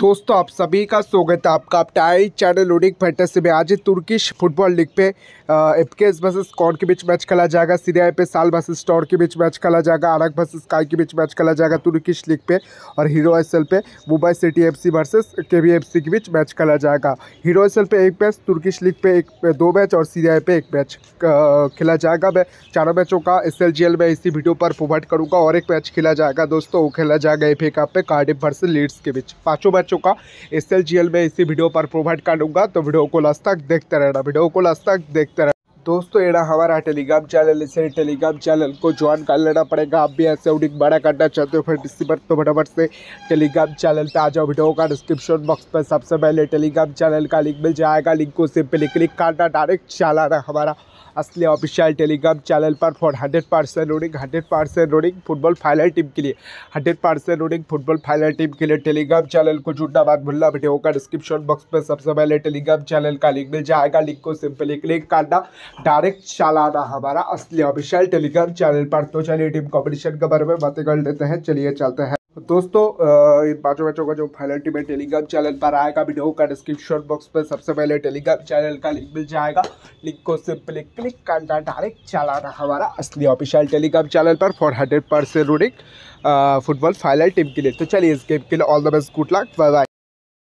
दोस्तों आप सभी का स्वागत है आपका टाई चैनल लूडिंग फैंटेसी में आज तुर्किश फुटबॉल लीग पे एफ एस वर्सेस कौन के बीच मैच खेला जाएगा सीरिया पे साल बसेस टॉर के बीच मैच खेला जाएगा आरक बसेस काई के बीच मैच खेला जाएगा तुर्किश लीग पे और हीरो एस पे मुंबई सिटी एफ वर्सेस के के बीच मैच खेला जाएगा हीरो एस पे एक मैच तुर्की लीग पे एक दो मैच और सीरिया पे एक मैच खेला जाएगा मैं चारों मैचों का एस एल में इसी वीडियो पर प्रोवाइड करूँगा और एक मैच खेला जाएगा दोस्तों वो खेला जाएगा एफ कप पे कार्डिप वर्सेज लीड्स के बीच पाँचों बच्चों का एस में इसी वीडियो पर प्रोवाइड कर लूंगा तो वीडियो को लास्ट तक देखते रहना वीडियो को लास्ट तक देखते रहना दोस्तों एड़ा हमारा टेलीग्राम चैनल इसे टेलीग्राम चैनल को ज्वाइन कर लेना पड़ेगा आप भी ऐसे उडिंग बड़ा करना चाहते हो फिर इसी तो फटाफट से टेलीग्राम चैनल पे आ जाओ वीडियो का डिस्क्रिप्शन बॉक्स पर सबसे पहले टेलीग्राम चैनल का लिंक मिल जाएगा लिंक को सिंपली क्लिक करना डायरेक्ट चलाना हमारा असली ऑफिशियल टेलीग्राम चैनल पर फॉर हंड्रेड परसेंट रोडिंग हंड्रेड परसेंट रोडिंग फुटबॉल फाइनल टीम के लिए हंड्रेड परसेंट रोडिंग फुटबॉल फाइनल टीम के लिए टेलीग्राम चैनल को जुड़ना बात भूलना वीडियो का डिस्क्रिप्शन बॉक्स पर सबसे पहले टेलीग्राम चैनल का लिंक मिल जाएगा लिंक को सिंपली क्लिक करना डायरेक्ट चला रहा हमारा असली ऑफिशियल टेलीग्राम चैनल पर तो चलिए टीम कॉम्पिटिशन के बारे में बातें कर लेते हैं चलिए चलते हैं तो दोस्तों इन पांचों बच्चों का जो फाइनल टीम है टेलीग्राम चैनल पर आएगा वीडियो का डिस्क्रिप्शन बॉक्स में सबसे पहले टेलीग्राम चैनल का लिंक मिल जाएगा लिंक को सिंपली क्लिक करना डायरेक्ट चलाना हमारा असली ऑफिशियल टेलीग्राम चैनल पर फोर हंड्रेड परसेंट रूडिंग फुटबॉल फाइनल टीम के लिए तो चलिए इस गेम के लिए all the best good luck bye